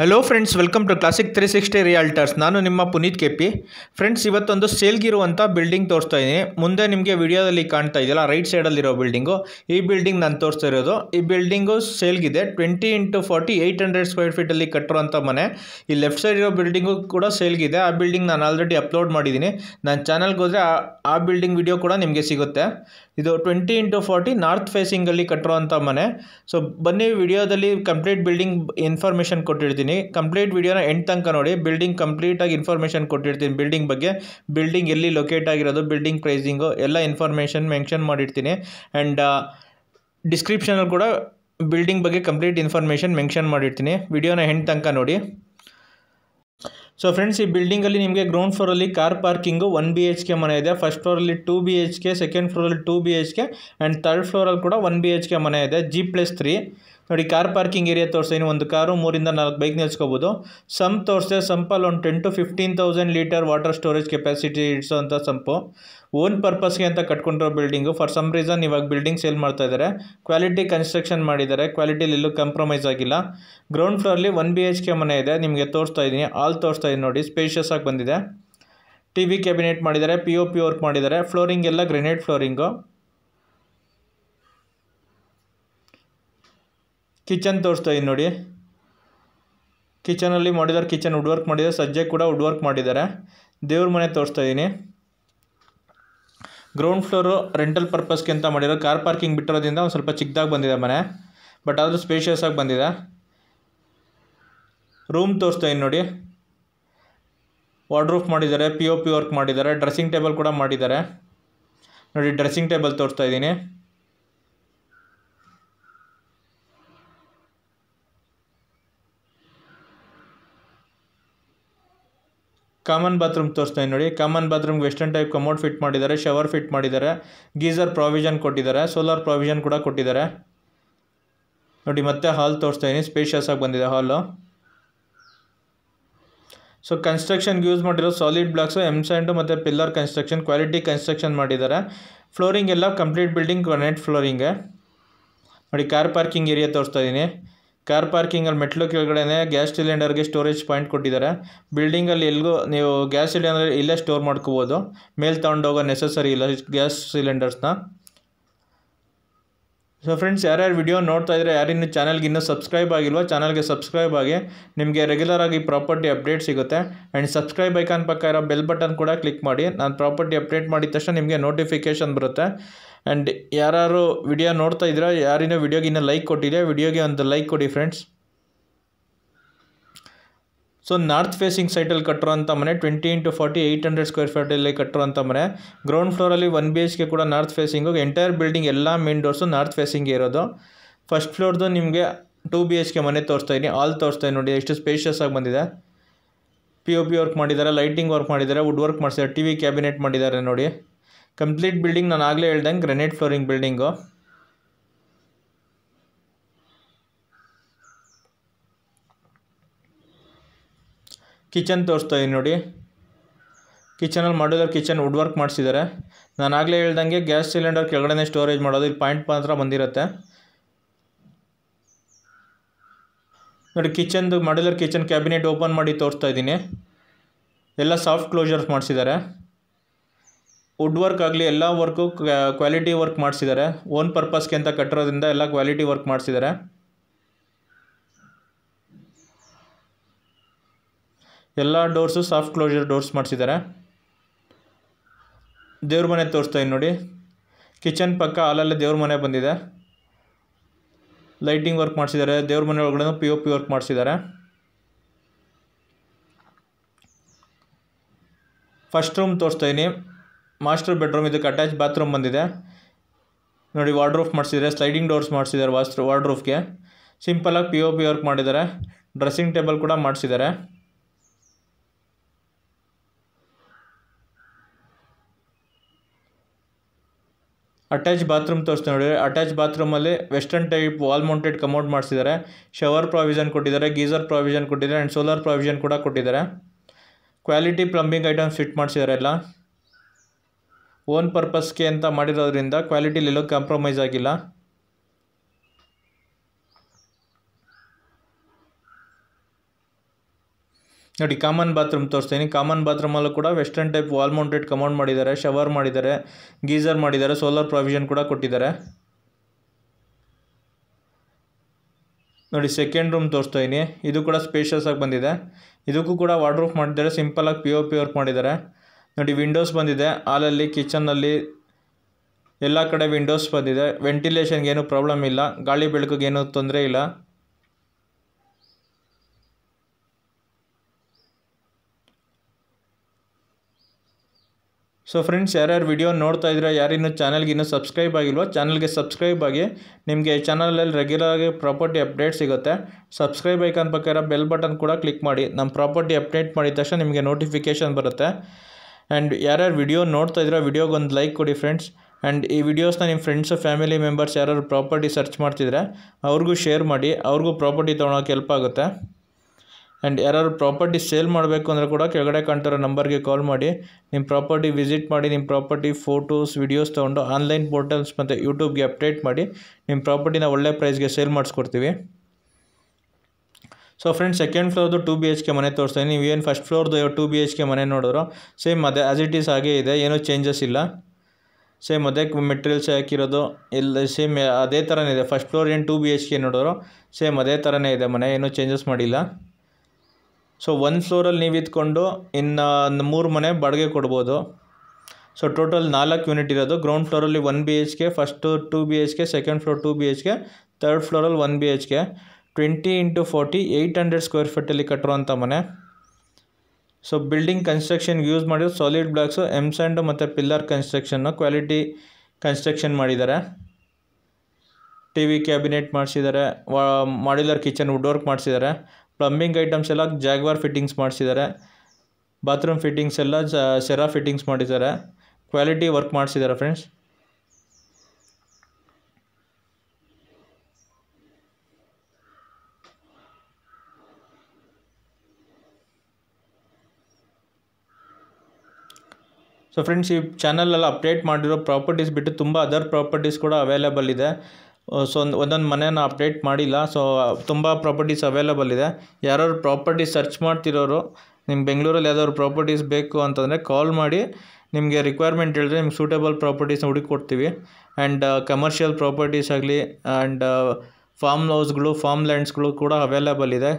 hello friends welcome to classic three sixty realtors ನಾನು ನಿಮ್ಮ Puneeth KP friends ಇವತ್ತೊಂದು ಸೇಲ್ಗಿರುವಂಥ building ತೋರಿಸ್ತಾ ಇದ್ದೀನಿ ಮುಂದೆ ನಿಮಗೆ ವಿಡಿಯೋದಲ್ಲಿ ಕಾಣ್ತಾ ಇದೆಯಲ್ಲ ರೈಟ್ ಸೈಡಲ್ಲಿರೋ ಬಿಲ್ಡಿಂಗು ಈ ಬಿಲ್ಡಿಂಗ್ ನಾನು ತೋರಿಸ್ತಾ ಇರೋದು ಈ ಬಿಲ್ಡಿಂಗು ಸೇಲ್ಗಿದೆ twenty into forty eight hundred square ಫೀಟಲ್ಲಿ ಕಟ್ಟಿರುವಂಥ ಮನೆ ಈ ಲೆಫ್ಟ್ ಸೈಡ್ ಇರೋ ಬಿಲ್ಡಿಂಗು ಕೂಡ ಸೇಲ್ಗಿದೆ ಆ ಬಿಲ್ಡಿಂಗ್ ನಾನು ಆಲ್ರೆಡಿ ಅಪ್ಲೋಡ್ ಮಾಡಿದ್ದೀನಿ ನನ್ನ ಚಾನಲ್ಗೆ ಹೋದರೆ ಆ ಬಿಲ್ಡಿಂಗ್ ವಿಡಿಯೋ ಕೂಡ ನಿಮಗೆ ಸಿಗುತ್ತೆ ಇದು ಟ್ವೆಂಟಿ ಇಂಟು ಫಾರ್ಟಿ ನಾರ್ತ್ ಫೇಸಿಂಗಲ್ಲಿ ಕಟ್ಟಿರೋಂಥ ಮನೆ ಸೊ ಬನ್ನಿ ವಿಡಿಯೋದಲ್ಲಿ ಕಂಪ್ಲೀಟ್ ಬಿಲ್ಡಿಂಗ್ ಇನ್ಫಾರ್ಮೇಷನ್ ಕೊಟ್ಟಿರ್ತೀನಿ ಕೊಟ್ಟಿರ್ತೀನಿ ಕಂಪ್ಲೀಟ್ ವೀಡಿಯೋನ ಎಂಡ್ ತನಕ ನೋಡಿ ಬಿಲ್ಡಿಂಗ್ ಕಂಪ್ಲೀಟಾಗಿ ಇನ್ಫಾರ್ಮೇಷನ್ ಕೊಟ್ಟಿರ್ತೀನಿ ಬಿಲ್ಡಿಂಗ್ ಬಗ್ಗೆ ಬಿಲ್ಡಿಂಗ್ ಎಲ್ಲಿ ಲೊಕೇಟ್ ಆಗಿರೋದು ಬಿಲ್ಡಿಂಗ್ ಪ್ರೈಸಿಂಗು ಎಲ್ಲ ಇನ್ಫಾರ್ಮೇಷನ್ ಮೆನ್ಷನ್ ಮಾಡಿರ್ತೀನಿ ಆ್ಯಂಡ್ ಡಿಸ್ಕ್ರಿಪ್ಷನಲ್ಲಿ ಕೂಡ ಬಿಲ್ಡಿಂಗ್ ಬಗ್ಗೆ ಕಂಪ್ಲೀಟ್ ಇನ್ಫಾರ್ಮೇಷನ್ ಮೆನ್ಷನ್ ಮಾಡಿರ್ತೀನಿ ವಿಡಿಯೋನ ಎಂಡ್ ತನಕ ನೋಡಿ ಸೊ ಫ್ರೆಂಡ್ಸ್ ಈ ಬಿಲ್ಡಿಂಗಲ್ಲಿ ನಿಮಗೆ ಗ್ರೌಂಡ್ ಫ್ಲೋರಲ್ಲಿ car parking one B H K ಮನೆ ಇದೆ ಫಸ್ಟ್ ಫ್ಲೋರಲ್ಲಿ two B H K second ಫ್ಲೋರಲ್ಲಿ two B H K and third ಫ್ಲೋರಲ್ಲಿ ಕೂಡ ಒನ್ ಬಿ ಎಚ್ ಕೆ ಮನೆ ಇದೆ ಜಿ ಪ್ಲಸ್ ತ್ರೀ ನೋಡಿ ಕಾರ್ ಪಾರ್ಕಿಂಗ್ ಏರಿಯಾ ತೋರಿಸ್ತೀನಿ ಒಂದು ಕಾರು ಮೂರಿಂದ ನಾಲ್ಕು ಬೈಕ್ ನಿಲ್ಸ್ಕೋಬೋದು ಸಂಪ್ ತೋರಿಸಿದೆ ಸಂಪಲ್ಲಿ ಒಂದು ten to fifteen thousand litre water storage capacity ಇಡಿಸೋಂಥ ಸಂಪು ಓನ್ ಪರ್ಪಸ್ಗೆ ಅಂತ ಕಟ್ಕೊಂಡಿರೋ ಬಿಲ್ಡಿಂಗು ಫಾರ್ ಸಮ್ ರೀಸನ್ ಇವಾಗ ಬಿಲ್ಡಿಂಗ್ ಸೇಲ್ ಮಾಡ್ತಾ ಇದ್ದಾರೆ ಕ್ವಾಲಿಟಿ ಕನ್ಸ್ಟ್ರಕ್ಷನ್ ಮಾಡಿದ್ದಾರೆ ಕ್ವಾಲಿಟಿಲಿ ಎಲ್ಲೂ ಕಾಂಪ್ರಮೈಸ್ ಆಗಿಲ್ಲ ಗ್ರೌಂಡ್ ಫ್ಲೋರಲ್ಲಿ ಒನ್ ಬಿ ಎಚ್ ಕೆ ಮನೆ ಇದೆ ನಿಮಗೆ ತೋರಿಸ್ತಾ ಇದ್ದೀನಿ ಆಲ್ ತೋರಿಸ್ತಾ ನೋಡಿ ಸ್ಪೇಷಿಯಸ್ ಆಗಿ ಬಂದಿದೆ ಟಿ ವಿ ಕ್ಯಾಬಿನೆಟ್ ಮಾಡಿದ್ದಾರೆ ಪಿ ಒ ಪಿ ವರ್ಕ್ ಮಾಡಿದ್ದಾರೆ ಫ್ಲೋರಿಂಗ್ ಎಲ್ಲ ಗ್ರೆನೇಡ್ ಫ್ಲೋರಿಂಗು ಕಿಚನ್ ತೋರಿಸ್ತಾ ಇದ್ದೀನಿ ನೋಡಿ ಕಿಚನಲ್ಲಿ ಮಾಡಿದ್ದಾರೆ ಕಿಚನ್ ವುಡ್ ವರ್ಕ್ ಮಾಡಿದ್ದಾರೆ ಸಜ್ಜೆ ಕೂಡ ವುಡ್ ವರ್ಕ್ ಮಾಡಿದ್ದಾರೆ ದೇವ್ರ ಮನೆ ತೋರಿಸ್ತಾ ಇದ್ದೀನಿ ಗ್ರೌಂಡ್ ಫ್ಲೋರು ರೆಂಟಲ್ ಪರ್ಪಸ್ಗೆ ಅಂತ ಮಾಡಿರೋ ಕಾರ್ ಪಾರ್ಕಿಂಗ್ ಬಿಟ್ಟಿರೋದ್ರಿಂದ ಒಂದು ಸ್ವಲ್ಪ ಚಿಕ್ಕದಾಗಿ ಬಂದಿದೆ ಮನೆ ಬಟ್ ಆದರೂ ಸ್ಪೇಷಿಯಸ್ ಆಗಿ ಬಂದಿದೆ ರೂಮ್ ತೋರಿಸ್ತಾ ಇದ್ದೀನಿ ನೋಡಿ ವಾರ್ಡ್ರೂಫ್ ಮಾಡಿದ್ದಾರೆ ಪಿ ಓ ಪಿ ವರ್ಕ್ ಮಾಡಿದ್ದಾರೆ ಡ್ರೆಸ್ಸಿಂಗ್ ಟೇಬಲ್ ಕೂಡ ಮಾಡಿದ್ದಾರೆ ನೋಡಿ ಡ್ರೆಸ್ಸಿಂಗ್ ಟೇಬಲ್ ತೋರಿಸ್ತಾ ಇದ್ದೀನಿ ಕಾಮನ್ ಬಾತ್ರೂಮ್ ತೋರಿಸ್ತಾ ನೋಡಿ ಕಾಮನ್ ಬಾತ್ರೂಮ್ಗೆ ವೆಸ್ಟರ್ನ್ ಟೈಪ್ ಕಮೋಡ್ ಫಿಟ್ ಮಾಡಿದ್ದಾರೆ ಶವರ್ ಫಿಟ್ ಮಾಡಿದ್ದಾರೆ ಗೀಸರ್ ಪ್ರಾವಿಷನ್ ಕೊಟ್ಟಿದ್ದಾರೆ ಸೋಲಾರ್ ಪ್ರಾವಿಷನ್ ಕೂಡ ಕೊಟ್ಟಿದ್ದಾರೆ ನೋಡಿ ಮತ್ತೆ ಹಾಲ್ ತೋರಿಸ್ತಾ ಇದ್ದೀನಿ ಸ್ಪೇಷಿಯಸ್ ಆಗಿ ಬಂದಿದೆ ಹಾಲು ಸೊ ಕನ್ಸ್ಟ್ರಕ್ಷನ್ಗೆ ಯೂಸ್ ಮಾಡಿರೋ ಸಾಲಿಡ್ ಬ್ಲಾಕ್ಸು ಎಮ್ ಸ್ಯಾಂಡು ಮತ್ತು ಪಿಲ್ಲರ್ ಕನ್ಸ್ಟ್ರಕ್ಷನ್ ಕ್ವಾಲಿಟಿ ಕನ್ಸ್ಟ್ರಕ್ಷನ್ ಮಾಡಿದ್ದಾರೆ ಫ್ಲೋರಿಂಗ್ ಎಲ್ಲ ಕಂಪ್ಲೀಟ್ ಬಿಲ್ಡಿಂಗ್ ನೆಟ್ ಫ್ಲೋರಿಂಗೆ ನೋಡಿ ಕಾರ್ ಪಾರ್ಕಿಂಗ್ ಏರಿಯಾ ತೋರಿಸ್ತಾ ಇದ್ದೀನಿ ಕಾರ್ ಪಾರ್ಕಿಂಗಲ್ಲಿ ಮೆಟ್ಲು ಕೆಳಗಡೆ ಗ್ಯಾಸ್ ಸಿಲಿಂಡರ್ಗೆ ಸ್ಟೋರೇಜ್ ಪಾಯಿಂಟ್ ಕೊಟ್ಟಿದ್ದಾರೆ ಬಿಲ್ಡಿಂಗಲ್ಲಿ ಎಲ್ಲಿಗೂ ನೀವು ಗ್ಯಾಸ್ ಸಿಲಿಂಡರ್ ಇಲ್ಲೇ ಸ್ಟೋರ್ ಮಾಡ್ಕೋಬೋದು ಮೇಲೆ ತೊಗೊಂಡೋಗೋ ನೆಸಸರಿ ಇಲ್ಲ ಗ್ಯಾಸ್ ಸಿಲಿಂಡರ್ಸ್ನ ಸೊ ಫ್ರೆಂಡ್ಸ್ ಯಾರ್ಯಾರು ವಿಡಿಯೋ ನೋಡ್ತಾ ಇದ್ದರೆ ಯಾರಿನ್ನೂ ಚಾನಲ್ಗೆ ಇನ್ನೂ ಸಬ್ಸ್ಕ್ರೈಬ್ ಆಗಿಲ್ವೋ ಚಾನಲ್ಗೆ ಸಬ್ಸ್ಕ್ರೈಬ್ ಆಗಿ ನಿಮಗೆ ರೆಗ್ಯುಲರ್ ಆಗಿ ಪ್ರಾಪರ್ಟಿ ಅಪ್ಡೇಟ್ ಸಿಗುತ್ತೆ ಆ್ಯಂಡ್ ಸಬ್ಸ್ಕ್ರೈಬ್ ಐಕಾನ್ ಪಕ್ಕ ಇರೋ ಬೆಲ್ ಬಟನ್ ಕೂಡ ಕ್ಲಿಕ್ ಮಾಡಿ ನಾನು ಪ್ರಾಪರ್ಟಿ ಅಪ್ಡೇಟ್ ಮಾಡಿದ ತಕ್ಷಣ ನಿಮಗೆ ನೋಟಿಫಿಕೇಷನ್ ಬರುತ್ತೆ ಆ್ಯಂಡ್ ಯಾರು ವಿಡಿಯೋ ನೋಡ್ತಾ ಇದ್ದೀರಾ ಯಾರಿನ ವೀಡಿಯೋಗೆ ಇನ್ನೂ ಲೈಕ್ ಕೊಟ್ಟಿದೆ ವಿಡಿಯೋಗೆ ಒಂದು ಲೈಕ್ ಕೊಡಿ ಫ್ರೆಂಡ್ಸ್ ಸೊ ನಾರ್ತ್ ಫೇಸಿಂಗ್ ಸೈಟಲ್ಲಿ ಕಟ್ಟಿರೋಂಥ ಮನೆ twenty into forty eight hundred square ಫೀಟಲ್ಲಿ ಕಟ್ಟಿರೋಂಥ ಮನೆ ಗ್ರೌಂಡ್ ಫ್ಲೋರಲ್ಲಿ ಒನ್ ಬಿ ಎಚ್ ಕೆ ಕೂಡ ನಾರ್ತ್ ಫೇಸಿಂಗು ಎಂಟೈರ್ ಬಿಲ್ಡಿಂಗ್ ಎಲ್ಲ ಮೇನ್ ಡೋರ್ಸು ನಾರ್ತ್ ಫೇಸಿಂಗ್ ಇರೋದು ಫಸ್ಟ್ ಫ್ಲೋರ್ದು ನಿಮಗೆ ಟೂ ಬಿ ಎಚ್ ಕೆ ಮನೆ ತೋರಿಸ್ತಾ ಇದ್ದೀನಿ ಆಲ್ ತೋರಿಸ್ತಾ ಇದ್ದೀನಿ ನೋಡಿ ಎಷ್ಟು ಸ್ಪೇಷಿಯಸ್ ಆಗಿ ಬಂದಿದೆ ಪಿ ಒ ಪಿ ವರ್ಕ್ ಮಾಡಿದ್ದಾರೆ ಲೈಟಿಂಗ್ ವರ್ಕ್ ಮಾಡಿದ್ದಾರೆ ವುಡ್ ವರ್ಕ್ ಮಾಡಿಸಿದ್ದಾರೆ ಟಿ ವಿ ಕ್ಯಾಬಿನೆಟ್ ಮಾಡಿದ್ದಾರೆ ನೋಡಿ ಕಂಪ್ಲೀಟ್ ಬಿಲ್ಡಿಂಗ್ ನಾನು ಆಗಲೇ ಹೇಳ್ದಂಗೆ ಗ್ರೆನೇಟ್ ಫ್ಲೋರಿಂಗ್ ಬಿಲ್ಡಿಂಗು ಕಿಚನ್ ತೋರಿಸ್ತಾ ಇದ್ದೀನಿ ನೋಡಿ ಕಿಚನಲ್ಲಿ ಮಾಡಿದ್ರೆ ಕಿಚನ್ ವುಡ್ ವರ್ಕ್ ಮಾಡಿಸಿದ್ದಾರೆ ನಾನು ಆಗಲೇ ಹೇಳ್ದಂಗೆ ಗ್ಯಾಸ್ ಸಿಲಿಂಡರ್ ಕೆಳಗಡೆ ಸ್ಟೋರೇಜ್ ಮಾಡೋದು ಇಲ್ಲಿ ಪಾಯಿಂಟ್ ಮಾತ್ರ ಬಂದಿರುತ್ತೆ ನೋಡಿ ಕಿಚನ್ದು ಮಾಡ್ಯುಲರ್ ಕಿಚನ್ ಕ್ಯಾಬಿನೆಟ್ ಓಪನ್ ಮಾಡಿ ತೋರಿಸ್ತಾ ಇದ್ದೀನಿ ಎಲ್ಲ ಸಾಫ್ಟ್ ಕ್ಲೋಜರ್ಸ್ ಮಾಡಿಸಿದ್ದಾರೆ ವುಡ್ ವರ್ಕ್ ಆಗಲಿ ಎಲ್ಲ ವರ್ಕು ಕ್ವಾಲಿಟಿ ವರ್ಕ್ ಮಾಡಿಸಿದ್ದಾರೆ ಓನ್ ಪರ್ಪಸ್ಗೆ ಅಂತ ಕಟ್ಟಿರೋದ್ರಿಂದ ಎಲ್ಲ ಕ್ವಾಲಿಟಿ ವರ್ಕ್ ಮಾಡಿಸಿದ್ದಾರೆ ಎಲ್ಲ ಡೋರ್ಸು ಸಾಫ್ಟ್ ಕ್ಲೋಸರ್ ಡೋರ್ಸ್ ಮಾಡಿಸಿದ್ದಾರೆ ದೇವ್ರ ಮನೆ ತೋರಿಸ್ತಾ ನೋಡಿ ಕಿಚನ್ ಪಕ್ಕ ಅಲ್ಲಲ್ಲೇ ದೇವ್ರ ಮನೆ ಬಂದಿದೆ ಲೈಟಿಂಗ್ ವರ್ಕ್ ಮಾಡಿಸಿದ್ದಾರೆ ದೇವ್ರ ಮನೆ ಒಳಗಡೆ ಪಿ ಒ ಪಿ ವರ್ಕ್ ಮಾಡಿಸಿದ್ದಾರೆ ಫಸ್ಟ್ ರೂಮ್ ತೋರಿಸ್ತಾ ಇದ್ದೀನಿ ಮಾಸ್ಟರ್ ಬೆಡ್ರೂಮ್ ಇದಕ್ಕೆ ಅಟ್ಯಾಚ್ ಬಾತ್ರೂಮ್ ಬಂದಿದೆ ನೋಡಿ ವಾರ್ಡ್ರೂಫ್ ಮಾಡಿಸಿದ್ದಾರೆ ಸ್ಲೈಡಿಂಗ್ ಡೋರ್ಸ್ ಮಾಡಿಸಿದ್ದಾರೆ ವಾಸ್ಟ್ ವಾರ್ಡ್ರೂಫ್ಗೆ ಸಿಂಪಲಾಗಿ ಪಿ ಒ ಪಿ ವರ್ಕ್ ಮಾಡಿದ್ದಾರೆ ಡ್ರೆಸ್ಸಿಂಗ್ ಟೇಬಲ್ ಕೂಡ ಮಾಡಿಸಿದ್ದಾರೆ ಅಟ್ಯಾಚ್ ಬಾತ್ರೂಮ್ ತೋರಿಸ್ತೀನಿ ನೋಡಿ ಅಟ್ಯಾಚ್ ಬಾತ್ರೂಮಲ್ಲಿ western type wall mounted commode ಮಾಡಿಸಿದ್ದಾರೆ ಶವರ್ ಪ್ರಾವಿಷನ್ ಕೊಟ್ಟಿದ್ದಾರೆ ಗೀಸರ್ ಪ್ರಾವಿಷನ್ ಕೊಟ್ಟಿದ್ದಾರೆ ಆ್ಯಂಡ್ ಸೋಲಾರ್ ಪ್ರಾವಿಷನ್ ಕೂಡ ಕೊಟ್ಟಿದ್ದಾರೆ ಕ್ವಾಲಿಟಿ ಪ್ಲಂಬಿಂಗ್ ಐಟಮ್ಸ್ ಫಿಟ್ ಮಾಡಿಸಿದ್ದಾರೆ ಎಲ್ಲ ಓನ್ ಪರ್ಪಸ್ಗೆ ಅಂತ ಮಾಡಿರೋದ್ರಿಂದ ಕ್ವಾಲಿಟಿಲಿ ಎಲ್ಲೋ ಕಾಂಪ್ರಮೈಸ್ ಆಗಿಲ್ಲ ನೋಡಿ ಕಾಮನ್ ಬಾತ್ರೂಮ್ ತೋರಿಸ್ತೀನಿ ಕಾಮನ್ ಬಾತ್ರೂಮಲ್ಲೂ ಕೂಡ western type wall mounted commode ಮಾಡಿದ್ದಾರೆ ಶವರ್ ಮಾಡಿದ್ದಾರೆ ಗೀಸರ್ ಮಾಡಿದ್ದಾರೆ ಸೋಲಾರ್ ಪ್ರೊವಿಷನ್ ಕೂಡ ಕೊಟ್ಟಿದ್ದಾರೆ ನೋಡಿ ಸೆಕೆಂಡ್ ರೂಮ್ ತೋರಿಸ್ತಾ ಇದು ಕೂಡ ಸ್ಪೇಷಿಯಸ್ ಆಗಿ ಬಂದಿದೆ ಇದಕ್ಕೂ ಕೂಡ ವಾಡ್ರೂಫ್ ಮಾಡಿದ್ದಾರೆ ಸಿಂಪಲಾಗಿ ಪಿ ಓ ಪಿ ವರ್ಕ್ ಮಾಡಿದ್ದಾರೆ ನೋಡಿ ವಿಂಡೋಸ್ ಬಂದಿದೆ ಹಾಲಲ್ಲಿ ಕಿಚನ್ನಲ್ಲಿ ಎಲ್ಲ ಕಡೆ ವಿಂಡೋಸ್ ಬಂದಿದೆ ವೆಂಟಿಲೇಷನ್ಗೆ ಪ್ರಾಬ್ಲಮ್ ಇಲ್ಲ ಗಾಳಿ ಬೆಳಕಿಗೆ ತೊಂದರೆ ಇಲ್ಲ ಸೊ ಫ್ರೆಂಡ್ಸ್ ಯಾರ್ಯಾರು ವಿಡಿಯೋ ನೋಡ್ತಾ ಇದ್ರೆ ಯಾರಿನ್ನೂ ಚಾನಲ್ಗೆ ಇನ್ನೂ ಸಬ್ಸ್ಕ್ರೈಬ್ ಆಗಿಲ್ವೋ ಚಾನಲ್ಗೆ ಸಬ್ಸ್ಕ್ರೈಬ್ ಆಗಿ ನಿಮಗೆ ಚಾನಲಲ್ಲಿ ರೆಗ್ಯುಲರ್ ಆಗಿ ಪ್ರಾಪರ್ಟಿ ಅಪ್ಡೇಟ್ ಸಿಗುತ್ತೆ ಸಬ್ಸ್ಕ್ರೈಬ್ ಐಕಾನ್ ಪಕ್ಕ ಬೆಲ್ ಬಟನ್ ಕೂಡ ಕ್ಲಿಕ್ ಮಾಡಿ ನಮ್ಮ ಪ್ರಾಪರ್ಟಿ ಅಪ್ಡೇಟ್ ಮಾಡಿದ ತಕ್ಷಣ ನಿಮಗೆ ನೋಟಿಫಿಕೇಷನ್ ಬರುತ್ತೆ ಆ್ಯಂಡ್ ಯಾರ್ಯಾರು ವಿಡಿಯೋ ನೋಡ್ತಾ ಇದ್ರೆ ಒಂದು ಲೈಕ್ ಕೊಡಿ ಫ್ರೆಂಡ್ಸ್ ಆ್ಯಂಡ್ ಈ ವಿಡಿಯೋಸ್ನ ನಿಮ್ಮ ಫ್ರೆಂಡ್ಸು ಫ್ಯಾಮಿಲಿ ಮೆಂಬರ್ಸ್ ಯಾರಾದ್ರು ಪ್ರಾಪರ್ಟಿ ಸರ್ಚ್ ಮಾಡ್ತಿದ್ರೆ ಅವ್ರಿಗೂ ಶೇರ್ ಮಾಡಿ ಅವ್ರಿಗೂ ಪ್ರಾಪರ್ಟಿ ತೊಗೊಳೋಕೆ ಹೆಲ್ಪ್ ಆಗುತ್ತೆ ಆ್ಯಂಡ್ ಯಾರಾದ್ರು ಪ್ರಾಪರ್ಟಿ ಸೇಲ್ ಮಾಡಬೇಕು ಅಂದರೆ ಕೂಡ ಕೆಳಗಡೆ ಕಾಣ್ತಿರೋ ನಂಬರ್ಗೆ ಕಾಲ್ ಮಾಡಿ ನಿಮ್ಮ ಪ್ರಾಪರ್ಟಿ ವಿಸಿಟ್ ಮಾಡಿ ನಿಮ್ಮ ಪ್ರಾಪರ್ಟಿ ಫೋಟೋಸ್ ವಿಡಿಯೋಸ್ ತೊಗೊಂಡು ಆನ್ಲೈನ್ ಪೋರ್ಟಲ್ಸ್ ಮತ್ತು ಯೂಟ್ಯೂಬ್ಗೆ ಅಪ್ಡೇಟ್ ಮಾಡಿ ನಿಮ್ಮ ಪ್ರಾಪರ್ಟಿನ ಒಳ್ಳೆ ಪ್ರೈಸ್ಗೆ ಸೇಲ್ ಮಾಡಿಸ್ಕೊಡ್ತೀವಿ ಸೊ ಫ್ರೆಂಡ್ಸ್ ಸೆಕೆಂಡ್ ಫ್ಲೋರ್ದು ಟು ಬಿ ಎಚ್ ಕೆ ಮನೆ ತೋರಿಸ್ತೀನಿ ನೀವು ಏನು ಫಸ್ಟ್ ಫ್ಲೋರ್ದು ಟು ಬಿ ಎಚ್ ಕೆ ಮನೆ ನೋಡಿದ್ರು ಸೇಮ್ ಅದೇ ಆಸ್ ಇಟ್ ಈಸ್ ಹಾಗೆ ಇದೆ ಏನೂ ಚೇಂಜಸ್ ಇಲ್ಲ ಸೇಮ್ ಅದೇ ಮೆಟೀರಿಯಲ್ಸ್ ಹಾಕಿರೋದು ಇಲ್ಲ ಸೇಮ್ ಅದೇ ಥರನೇ ಇದೆ ಫಸ್ಟ್ ಫ್ಲೋರ್ ಏನು ಟು ಬಿ ಎಚ್ ಕೆ ನೋಡೋರು ಸೇಮ್ ಅದೇ ಥರನೇ ಇದೆ ಮನೆ ಏನೂ ಚೇಂಜಸ್ ಮಾಡಿಲ್ಲ ಸೊ ಒನ್ ಫ್ಲೋರಲ್ಲಿ ನೀವು ಇದ್ಕೊಂಡು ಇನ್ನು ಮೂರು ಮನೆ ಬಾಡಿಗೆ ಕೊಡ್ಬೋದು ಸೊ ಟೋಟಲ್ ನಾಲ್ಕು ಯೂನಿಟ್ ಇರೋದು ಗ್ರೌಂಡ್ ಫ್ಲೋರಲ್ಲಿ one B H K first two B H K second floor two B H K third ಫ್ಲೋರಲ್ಲಿ one B H K twenty into forty eight hundred square ಫೀಟಲ್ಲಿ ಕಟ್ಟಿರೋಂಥ ಮನೆ ಸೊ ಬಿಲ್ಡಿಂಗ್ ಕನ್ಸ್ಟ್ರಕ್ಷನ್ಗೆ use ಮಾಡಿರೋ solid blocks M sand ಮತ್ತು pillar ಕನ್ಸ್ಟ್ರಕ್ಷನ್ನು quality construction ಮಾಡಿದ್ದಾರೆ T V cabinet ಮಾಡಿಸಿದ್ದಾರೆ ವಾ ಮಾಡ್ಯುಲರ್ ಕಿಚನ್ ವುಡ್ ವರ್ಕ್ ಮಾಡಿಸಿದ್ದಾರೆ ಪ್ಲಂಬಿಂಗ್ ಐಟಮ್ಸ್ ಎಲ್ಲ ಜಾಗ್ವಾರ್ ಫಿಟ್ಟಿಂಗ್ಸ್ ಮಾಡಿಸಿದ್ದಾರೆ ಬಾತ್ರೂಮ್ ಫಿಟ್ಟಿಂಗ್ಸ್ ಎಲ್ಲ ಸೆರಾ ಫಿಟ್ಟಿಂಗ್ಸ್ ಮಾಡಿದ್ದಾರೆ ಕ್ವಾಲಿಟಿ ವರ್ಕ್ ಮಾಡಿಸಿದ್ದಾರೆ ಫ್ರೆಂಡ್ಸ್ ಸೊ ಫ್ರೆಂಡ್ಸ್ ಈ ಚಾನಲಲ್ಲಿ ಅಪ್ಡೇಟ್ ಮಾಡಿರೋ ಪ್ರಾಪರ್ಟೀಸ್ ಬಿಟ್ಟು ತುಂಬ ಅದರ್ ಪ್ರಾಪರ್ಟೀಸ್ ಕೂಡ ಅವೈಲೇಬಲ್ ಇದೆ ಸೊ ಒಂದೊಂದು ಮನೇನ ಅಪ್ಡೇಟ್ ಮಾಡಿಲ್ಲ ಸೊ ತುಂಬ ಪ್ರಾಪರ್ಟೀಸ್ ಅವೈಲಬಲ್ ಇದೆ ಯಾರು ಪ್ರಾಪರ್ಟಿ ಸರ್ಚ್ ಮಾಡ್ತಿರೋರು ನಿಮ್ಮ ಬೆಂಗಳೂರಲ್ಲಿ ಯಾವ್ದಾದ್ರು ಪ್ರಾಪರ್ಟೀಸ್ ಬೇಕು ಅಂತಂದರೆ ಕಾಲ್ ಮಾಡಿ ನಿಮಗೆ ರಿಕ್ವೈರ್ಮೆಂಟ್ ಹೇಳಿದ್ರೆ ನಿಮ್ಗೆ ಸೂಟೇಬಲ್ ಪ್ರಾಪರ್ಟೀಸ್ನ ಕೊಡ್ತೀವಿ ಆ್ಯಂಡ್ ಕಮರ್ಷಿಯಲ್ ಪ್ರಾಪರ್ಟೀಸ್ ಆಗಲಿ ಆ್ಯಂಡ್ ಫಾರ್ಮ್ ಹೌಸ್ಗಳು ಫಾರ್ಮ್ ಲ್ಯಾಂಡ್ಸ್ಗಳು ಕೂಡ ಅವೈಲಬಲ್ ಇದೆ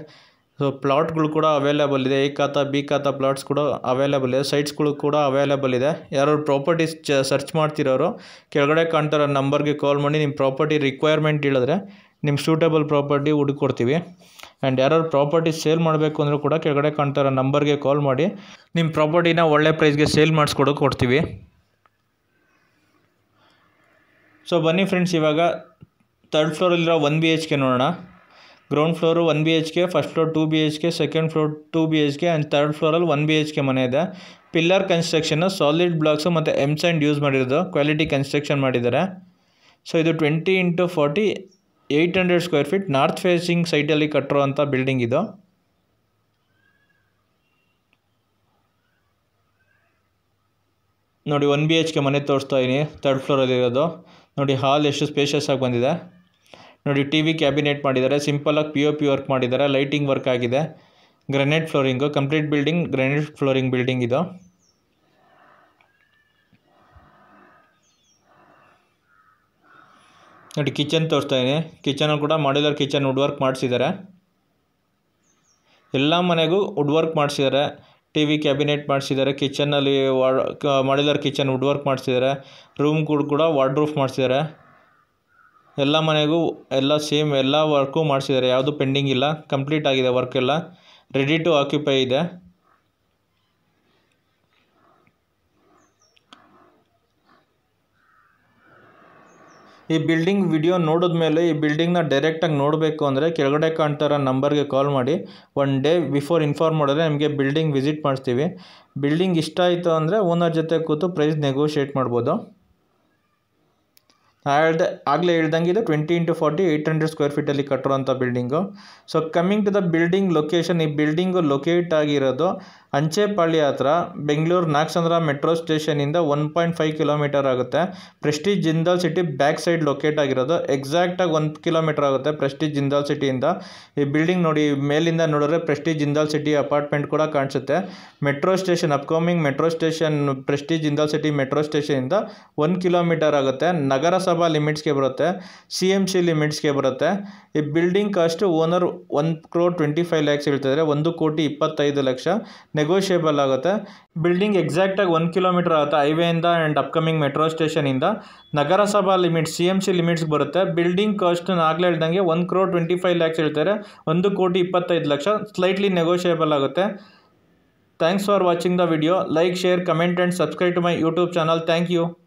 ಸೊ ಪ್ಲಾಟ್ಗಳು ಕೂಡ ಅವೈಲೇಬಲ್ ಇದೆ ಎ ಖಾತ ಬಿ ಖಾತ ಪ್ಲಾಟ್ಸ್ ಕೂಡ ಅವೈಲೇಬಲ್ ಇದೆ ಸೈಟ್ಸ್ಗಳು ಕೂಡ ಅವೈಲೇಬಲ್ ಇದೆ ಯಾರು ಪ್ರಾಪರ್ಟೀಸ್ ಚ ಸರ್ಚ್ ಮಾಡ್ತಿರೋರು ಕೆಳಗಡೆ ಕಾಣ್ತಾರೆ ನಂಬರ್ಗೆ ಕಾಲ್ ಮಾಡಿ ನಿಮ್ಮ ಪ್ರಾಪರ್ಟಿ ರಿಕ್ವೈರ್ಮೆಂಟ್ ಹೇಳಿದ್ರೆ ನಿಮ್ಮ ಸೂಟೇಬಲ್ ಪ್ರಾಪರ್ಟಿ ಹುಡುಕೊಡ್ತೀವಿ ಆ್ಯಂಡ್ ಯಾರು ಪ್ರಾಪರ್ಟಿ ಸೇಲ್ ಮಾಡಬೇಕು ಅಂದರೂ ಕೂಡ ಕೆಳಗಡೆ ಕಾಣ್ತಾರೆ ನಂಬರ್ಗೆ ಕಾಲ್ ಮಾಡಿ ನಿಮ್ಮ ಪ್ರಾಪರ್ಟಿನ ಒಳ್ಳೆ ಪ್ರೈಸ್ಗೆ ಸೇಲ್ ಮಾಡಿಸ್ಕೊಡೋಕೆ ಕೊಡ್ತೀವಿ ಸೊ ಬನ್ನಿ ಫ್ರೆಂಡ್ಸ್ ಇವಾಗ ತರ್ಡ್ ಫ್ಲೋರಲ್ಲಿರೋ ಒನ್ ಬಿ ಎಚ್ ಕೆ ನೋಡೋಣ ground floor one B H K first floor two B H K second floor two B H K and third ಫ್ಲೋರಲ್ಲಿ ಒನ್ ಬಿ ಎಚ್ ಕೆ ಮನೆ ಇದೆ pillar construction solid blocks ಮತ್ತು M sand use ಮಾಡಿರೋದು quality construction ಮಾಡಿದ್ದಾರೆ so ಇದು twenty into forty eight hundred square feet north facing ಸೈಟಲ್ಲಿ ಕಟ್ಟಿರುವಂಥ building ಇದು ನೋಡಿ ಒನ್ ಬಿ ಎಚ್ ಕೆ ಮನೆ ತೋರಿಸ್ತಾ ಇದ್ದೀನಿ ತರ್ಡ್ ಫ್ಲೋರಲ್ಲಿರೋದು ನೋಡಿ ಹಾಲ್ ಎಷ್ಟು ಸ್ಪೇಷಿಯಸ್ ಆಗಿ ಬಂದಿದೆ ನೋಡಿ ಟಿ ವಿ ಕ್ಯಾಬಿನೆಟ್ ಮಾಡಿದ್ದಾರೆ ಸಿಂಪಲಾಗಿ ಪಿ ಒ ಪಿ ವರ್ಕ್ ಮಾಡಿದ್ದಾರೆ ಲೈಟಿಂಗ್ ವರ್ಕ್ ಆಗಿದೆ granite flooring complete building granite flooring building ಇದು ನೋಡಿ ಕಿಚನ್ ತೋರಿಸ್ತಾ ಇದ್ದೀನಿ ಕಿಚನಲ್ಲಿ ಕೂಡ ಮಾಡ್ಯುಲರ್ ಕಿಚನ್ ವುಡ್ ವರ್ಕ್ ಮಾಡಿಸಿದ್ದಾರೆ ಎಲ್ಲ ಮನೆಗೂ ವುಡ್ ವರ್ಕ್ ಮಾಡಿಸಿದ್ದಾರೆ ಟಿ ವಿ ಕ್ಯಾಬಿನೆಟ್ ಮಾಡಿಸಿದ್ದಾರೆ ಕಿಚನಲ್ಲಿ ವಾ ಮಾಡ್ಯುಲರ್ ಕಿಚನ್ ವುಡ್ ವರ್ಕ್ ಮಾಡಿಸಿದ್ದಾರೆ ರೂಮ್ ಕೂಡ ಕೂಡ ವಾರ್ಡ್ರೂಫ್ ಮಾಡಿಸಿದ್ದಾರೆ ಎಲ್ಲ ಮನೆಗೂ ಎಲ್ಲ ಸೇಮ್ ಎಲ್ಲ ವರ್ಕು ಮಾಡಿಸಿದ್ದಾರೆ ಯಾವುದು ಪೆಂಡಿಂಗ್ ಇಲ್ಲ ಕಂಪ್ಲೀಟ್ ಆಗಿದೆ ವರ್ಕ್ ಎಲ್ಲ ರೆಡಿ ಟು ಆಕ್ಯುಪೈ ಇದೆ ಈ ಬಿಲ್ಡಿಂಗ್ ವಿಡಿಯೋ ನೋಡಿದ ಮೇಲೆ ಈ ಬಿಲ್ಡಿಂಗ್ನ ಡೈರೆಕ್ಟಾಗಿ ನೋಡಬೇಕು ಅಂದರೆ ಕೆಳಗಡೆ ಕಾಣ್ತಾರ ನಂಬರ್ಗೆ ಕಾಲ್ ಮಾಡಿ ಒನ್ ಡೇ ಬಿಫೋರ್ ಇನ್ಫಾರ್ಮ್ ಮಾಡಿದ್ರೆ ನಿಮಗೆ ಬಿಲ್ಡಿಂಗ್ ವಿಸಿಟ್ ಮಾಡಿಸ್ತೀವಿ ಬಿಲ್ಡಿಂಗ್ ಇಷ್ಟ ಆಯಿತು ಅಂದರೆ ಓನರ್ ಜೊತೆ ಕೂತು ಪ್ರೈಸ್ ನೆಗೋಷಿಯೇಟ್ ಮಾಡ್ಬೋದು ಹೇಳ್ದೆ ಆಗಲೇ ಹೇಳ್ದಂಗೆ ಇದು twenty into forty eight hundred square ಫೀಟಲ್ಲಿ ಕಟ್ಟಿರೋಂಥ building so coming to the building location ಈ ಬಿಲ್ಡಿಂಗು ಲೊಕೇಟ್ ಆಗಿರೋದು ಅಂಚೆಪಾಳ್ಯ ಹತ್ರ ಬೆಂಗಳೂರು ನಾಗಸಂದ್ರ ಮೆಟ್ರೋ ಸ್ಟೇಷನಿಂದ ಒನ್ ಪಾಯಿಂಟ್ ಫೈವ್ ಕಿಲೋಮೀಟರ್ ಆಗುತ್ತೆ Prestige Jindal City back side locate ಆಗಿರೋದು ಎಕ್ಸಾಕ್ಟಾಗಿ ಒಂದು ಕಿಲೋಮೀಟರ್ ಆಗುತ್ತೆ ಪ್ರೆಸ್ಟೀಜ್ ಜಿಂದಾಲ್ ಸಿಟಿಯಿಂದ ಈ ಬಿಲ್ಡಿಂಗ್ ನೋಡಿ ಮೇಲಿಂದ ನೋಡಿದ್ರೆ ಪ್ರೆಸ್ಟೀಜ್ ಜಿಂದಾಲ್ ಸಿಟಿ ಅಪಾರ್ಟ್ಮೆಂಟ್ ಕೂಡ ಕಾಣಿಸುತ್ತೆ metro station upcoming metro station Prestige Jindal City metro ಸ್ಟೇಷನಿಂದ ಒನ್ ಕಿಲೋಮೀಟರ್ ಆಗುತ್ತೆ ನಗರಸಭಾ ಲಿಮಿಟ್ಸ್ಗೆ ಬರುತ್ತೆ ಸಿ ಎಮ್ ಸಿ ಲಿಮಿಟ್ಸ್ಗೆ ಬರುತ್ತೆ ಈ building cost owner one crore twenty five lakhs ಹೇಳ್ತಿದ್ರೆ ಒಂದು ಕೋಟಿ ಇಪ್ಪತ್ತೈದು ಲಕ್ಷ ನೆಗೋಷಿಯೇಬಲ್ ಆಗುತ್ತೆ ಬಿಲ್ಡಿಂಗ್ ಎಕ್ಸಾಕ್ಟಾಗಿ ಒಂದು ಕಿಲೋಮೀಟರ್ ಆಗುತ್ತೆ ಹೈವೇಯಿಂದ ಆ್ಯಂಡ್ ಅಪ್ಕಮಿಂಗ್ ಮೆಟ್ರೋ ಸ್ಟೇಷನಿಂದ ನಗರಸಭಾ limits C M C limits ಬರುತ್ತೆ ಬಿಲ್ಡಿಂಗ್ ಕಾಸ್ಟ್ ಆಗಲೇ ಹೇಳ್ದಂಗೆ ಒಂದು ಕ್ರೋ ಟ್ವೆಂಟಿ ಫೈವ್ ಲ್ಯಾಕ್ಸ್ ಹೇಳ್ತಾರೆ ಒಂದು ಕೋಟಿ ಇಪ್ಪತ್ತೈದು ಲಕ್ಷ ಸ್ಲೈಟ್ಲಿ ನೆಗೋಷಿಯೇಬಲ್ ಆಗುತ್ತೆ thanks for watching the video like share comment and subscribe to my YouTube channel thank you